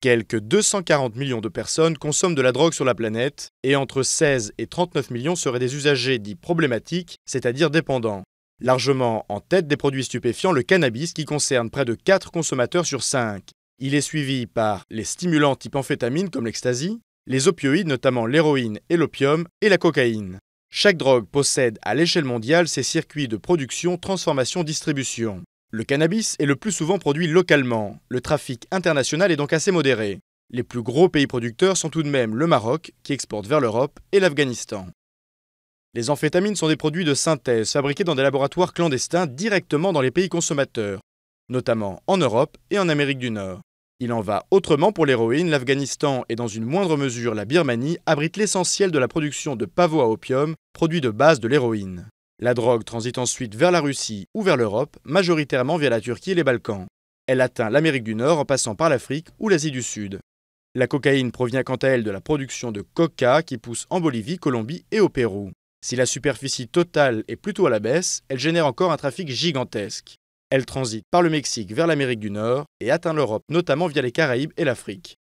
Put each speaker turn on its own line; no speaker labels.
Quelques 240 millions de personnes consomment de la drogue sur la planète et entre 16 et 39 millions seraient des usagers dits problématiques, c'est-à-dire dépendants. Largement en tête des produits stupéfiants, le cannabis qui concerne près de 4 consommateurs sur 5. Il est suivi par les stimulants type amphétamine comme l'ecstasy, les opioïdes notamment l'héroïne et l'opium et la cocaïne. Chaque drogue possède à l'échelle mondiale ses circuits de production, transformation, distribution. Le cannabis est le plus souvent produit localement. Le trafic international est donc assez modéré. Les plus gros pays producteurs sont tout de même le Maroc, qui exporte vers l'Europe, et l'Afghanistan. Les amphétamines sont des produits de synthèse fabriqués dans des laboratoires clandestins directement dans les pays consommateurs, notamment en Europe et en Amérique du Nord. Il en va autrement pour l'héroïne, l'Afghanistan et dans une moindre mesure la Birmanie abritent l'essentiel de la production de pavots à opium, produit de base de l'héroïne. La drogue transite ensuite vers la Russie ou vers l'Europe, majoritairement via la Turquie et les Balkans. Elle atteint l'Amérique du Nord en passant par l'Afrique ou l'Asie du Sud. La cocaïne provient quant à elle de la production de coca qui pousse en Bolivie, Colombie et au Pérou. Si la superficie totale est plutôt à la baisse, elle génère encore un trafic gigantesque. Elle transite par le Mexique vers l'Amérique du Nord et atteint l'Europe, notamment
via les Caraïbes et l'Afrique.